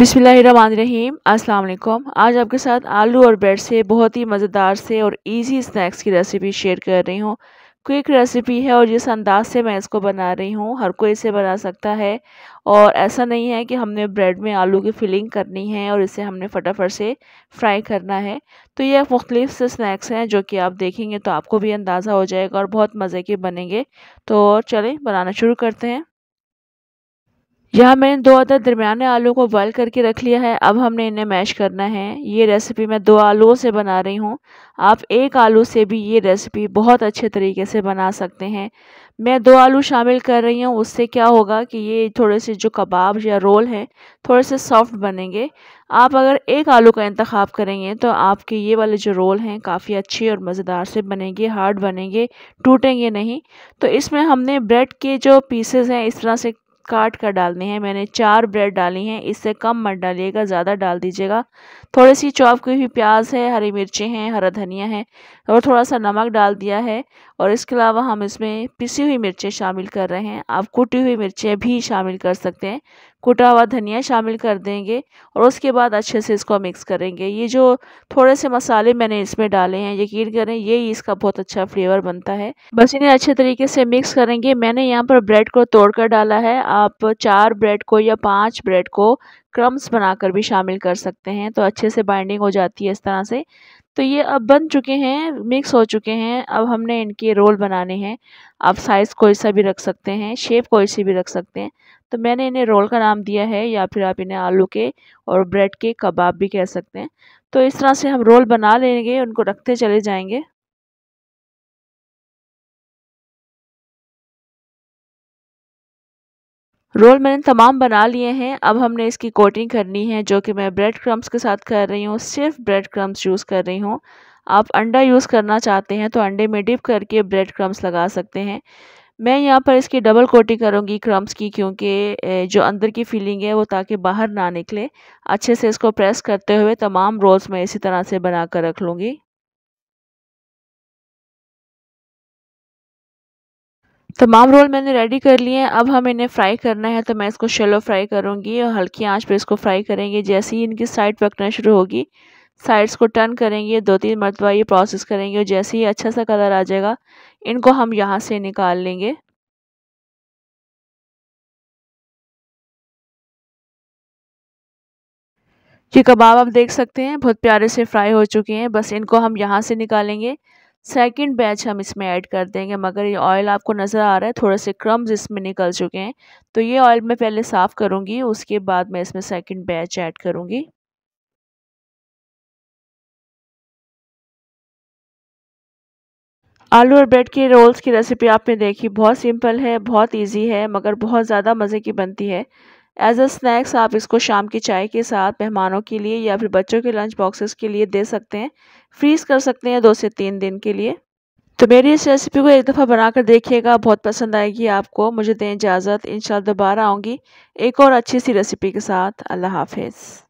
बिसमीम अस्सलाम आज आपके साथ आलू और ब्रेड से बहुत ही मज़ेदार से और इजी स्नैक्स की रेसिपी शेयर कर रही हूँ क्विक रेसिपी है और जिस अंदाज से मैं इसको बना रही हूँ हर कोई इसे बना सकता है और ऐसा नहीं है कि हमने ब्रेड में आलू की फिलिंग करनी है और इसे हमने फटाफट से फ्राई करना है तो ये मुख्तलिफ से स्नैक्स हैं जो कि आप देखेंगे तो आपको भी अंदाज़ा हो जाएगा और बहुत मज़े के बनेंगे तो चलें बनाना शुरू करते हैं यहाँ मैंने दो अदर दरमियाने आलू को बॉयल करके रख लिया है अब हमने इन्हें मैश करना है ये रेसिपी मैं दो आलूओं से बना रही हूँ आप एक आलू से भी ये रेसिपी बहुत अच्छे तरीके से बना सकते हैं मैं दो आलू शामिल कर रही हूँ उससे क्या होगा कि ये थोड़े से जो कबाब या रोल हैं थोड़े से सॉफ्ट बनेंगे आप अगर एक आलू का इंतखब करेंगे तो आपके ये वाले जो रोल हैं काफ़ी अच्छे और मज़ेदार से बनेंगे हार्ड बनेंगे टूटेंगे नहीं तो इसमें हमने ब्रेड के जो पीसेज़ हैं इस तरह से काट कर डालने हैं मैंने चार ब्रेड डाली हैं इससे कम मत डालिएगा ज़्यादा डाल दीजिएगा थोड़ी सी चॉप की हुई प्याज है हरी मिर्चें हैं हरा धनिया है और थोड़ा सा नमक डाल दिया है और इसके अलावा हम इसमें पिसी हुई मिर्चें शामिल कर रहे हैं आप कुटी हुई मिर्चें भी शामिल कर सकते हैं कुटा हुआ धनिया शामिल कर देंगे और उसके बाद अच्छे से इसको मिक्स करेंगे ये जो थोड़े से मसाले मैंने इसमें डाले हैं यकीन करें ये इसका बहुत अच्छा फ्लेवर बनता है बस इन्हें अच्छे तरीके से मिक्स करेंगे मैंने यहाँ पर ब्रेड को तोड़कर डाला है आप चार ब्रेड को या पांच ब्रेड को क्रम्स बनाकर भी शामिल कर सकते हैं तो अच्छे से बाइंडिंग हो जाती है इस तरह से तो ये अब बन चुके हैं मिक्स हो चुके हैं अब हमने इनके रोल बनाने हैं आप साइज़ कोई सा भी रख सकते हैं शेप कोई सी भी रख सकते हैं तो मैंने इन्हें रोल का नाम दिया है या फिर आप इन्हें आलू के और ब्रेड के कबाब भी कह सकते हैं तो इस तरह से हम रोल बना लेंगे उनको रखते चले जाएंगे रोल मैंने तमाम बना लिए हैं अब हमने इसकी कोटिंग करनी है जो कि मैं ब्रेड क्रम्स के साथ कर रही हूँ सिर्फ ब्रेड क्रम्स यूज़ कर रही हूँ आप अंडा यूज़ करना चाहते हैं तो अंडे में डिप करके ब्रेड क्रम्स लगा सकते हैं मैं यहाँ पर इसकी डबल कोटिंग करूँगी क्रम्स की क्योंकि जो अंदर की फीलिंग है वो ताकि बाहर ना निकले अच्छे से इसको प्रेस करते हुए तमाम रोल्स मैं इसी तरह से बना कर रख लूँगी तमाम रोल मैंने रेडी कर लिए हैं अब हम इन्हें फ्राई करना है तो मैं इसको शेलो फ्राई करूँगी और हल्की आंच पर इसको फ्राई करेंगे जैसे ही इनकी साइड पकना शुरू होगी साइड्स को टर्न करेंगे दो तीन मरतबा ये प्रोसेस करेंगे और जैसे ही अच्छा सा कलर आ जाएगा इनको हम यहाँ से निकाल लेंगे ये कबाब आप देख सकते हैं बहुत प्यारे से फ्राई हो चुके हैं बस इनको हम यहाँ से निकालेंगे सेकंड बैच हम इसमें ऐड कर देंगे मगर ये ऑयल आपको नज़र आ रहा है थोड़े से क्रम्स इसमें निकल चुके हैं तो ये ऑयल मैं पहले साफ़ करूँगी उसके बाद मैं इसमें सेकंड बैच ऐड करूँगी आलू और ब्रेड के रोल्स की रेसिपी आपने देखी बहुत सिंपल है बहुत इजी है मगर बहुत ज़्यादा मज़े की बनती है एज अ स्नैक्स आप इसको शाम की चाय के साथ मेहमानों के लिए या फिर बच्चों के लंच बॉक्सेस के लिए दे सकते हैं फ्रीज़ कर सकते हैं दो से तीन दिन के लिए तो मेरी इस रेसिपी को एक दफ़ा बनाकर देखिएगा बहुत पसंद आएगी आपको मुझे दें इजाज़त इन दोबारा आऊँगी एक और अच्छी सी रेसिपी के साथ अल्लाह हाफिज़